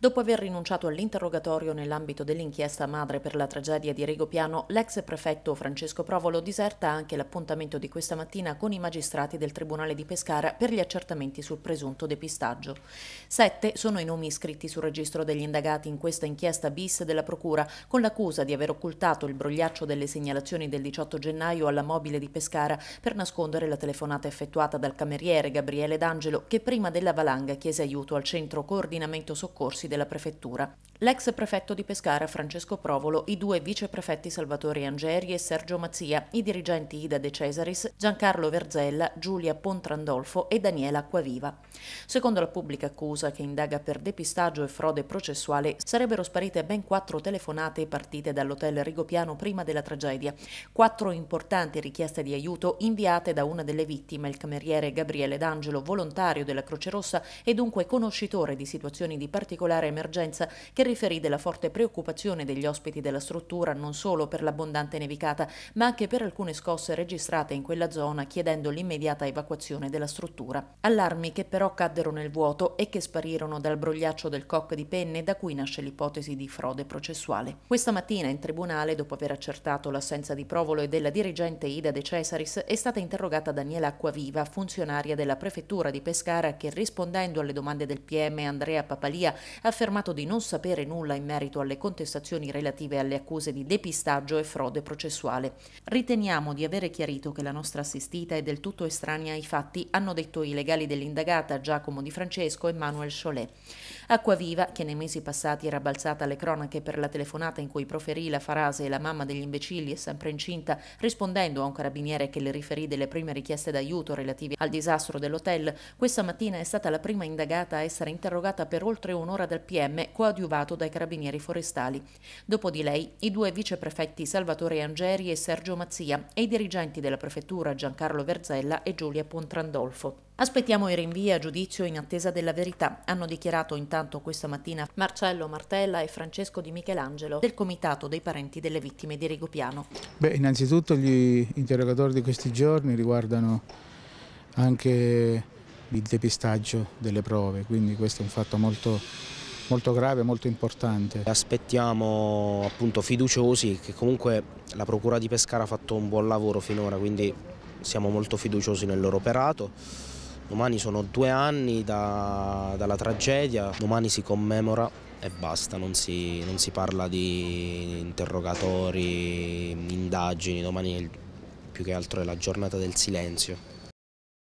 Dopo aver rinunciato all'interrogatorio nell'ambito dell'inchiesta madre per la tragedia di Rigopiano, l'ex prefetto Francesco Provolo diserta anche l'appuntamento di questa mattina con i magistrati del Tribunale di Pescara per gli accertamenti sul presunto depistaggio. Sette sono i nomi iscritti sul registro degli indagati in questa inchiesta bis della Procura, con l'accusa di aver occultato il brogliaccio delle segnalazioni del 18 gennaio alla mobile di Pescara per nascondere la telefonata effettuata dal cameriere Gabriele D'Angelo che prima della valanga chiese aiuto al centro coordinamento soccorsi uffici della prefettura. L'ex prefetto di Pescara Francesco Provolo, i due viceprefetti Salvatore Angeri e Sergio Mazzia, i dirigenti Ida De Cesaris, Giancarlo Verzella, Giulia Pontrandolfo e Daniela Acquaviva. Secondo la pubblica accusa che indaga per depistaggio e frode processuale, sarebbero sparite ben quattro telefonate partite dall'hotel Rigopiano prima della tragedia, quattro importanti richieste di aiuto inviate da una delle vittime, il cameriere Gabriele D'Angelo, volontario della Croce Rossa e dunque conoscitore di situazioni di particolare Militare Emergenza che riferì della forte preoccupazione degli ospiti della struttura non solo per l'abbondante nevicata, ma anche per alcune scosse registrate in quella zona chiedendo l'immediata evacuazione della struttura. Allarmi che però caddero nel vuoto e che sparirono dal brogliaccio del coc di penne da cui nasce l'ipotesi di frode processuale. Questa mattina in tribunale, dopo aver accertato l'assenza di Provolo e della dirigente Ida De Cesaris, è stata interrogata Daniela Acquaviva, funzionaria della prefettura di Pescara, che rispondendo alle domande del PM Andrea Papalia ha ha affermato di non sapere nulla in merito alle contestazioni relative alle accuse di depistaggio e frode processuale. Riteniamo di avere chiarito che la nostra assistita è del tutto estranea ai fatti, hanno detto i legali dell'indagata Giacomo Di Francesco e Manuel Cholet. Acquaviva, che nei mesi passati era balzata alle cronache per la telefonata in cui proferì la frase la mamma degli imbecilli è sempre incinta, rispondendo a un carabiniere che le riferì delle prime richieste d'aiuto relative al disastro dell'hotel, questa mattina è stata la prima indagata a essere interrogata per oltre un'ora dal PM, coadiuvato dai carabinieri forestali. Dopo di lei, i due viceprefetti Salvatore Angeri e Sergio Mazzia e i dirigenti della prefettura Giancarlo Verzella e Giulia Pontrandolfo. Aspettiamo i rinvii a giudizio in attesa della verità, hanno dichiarato intanto questa mattina Marcello Martella e Francesco Di Michelangelo del Comitato dei Parenti delle Vittime di Rigopiano. Beh, innanzitutto gli interrogatori di questi giorni riguardano anche il depistaggio delle prove, quindi questo è un fatto molto molto grave, molto importante. Aspettiamo appunto fiduciosi che comunque la Procura di Pescara ha fatto un buon lavoro finora, quindi siamo molto fiduciosi nel loro operato. Domani sono due anni da, dalla tragedia, domani si commemora e basta, non si, non si parla di interrogatori, indagini, domani più che altro è la giornata del silenzio.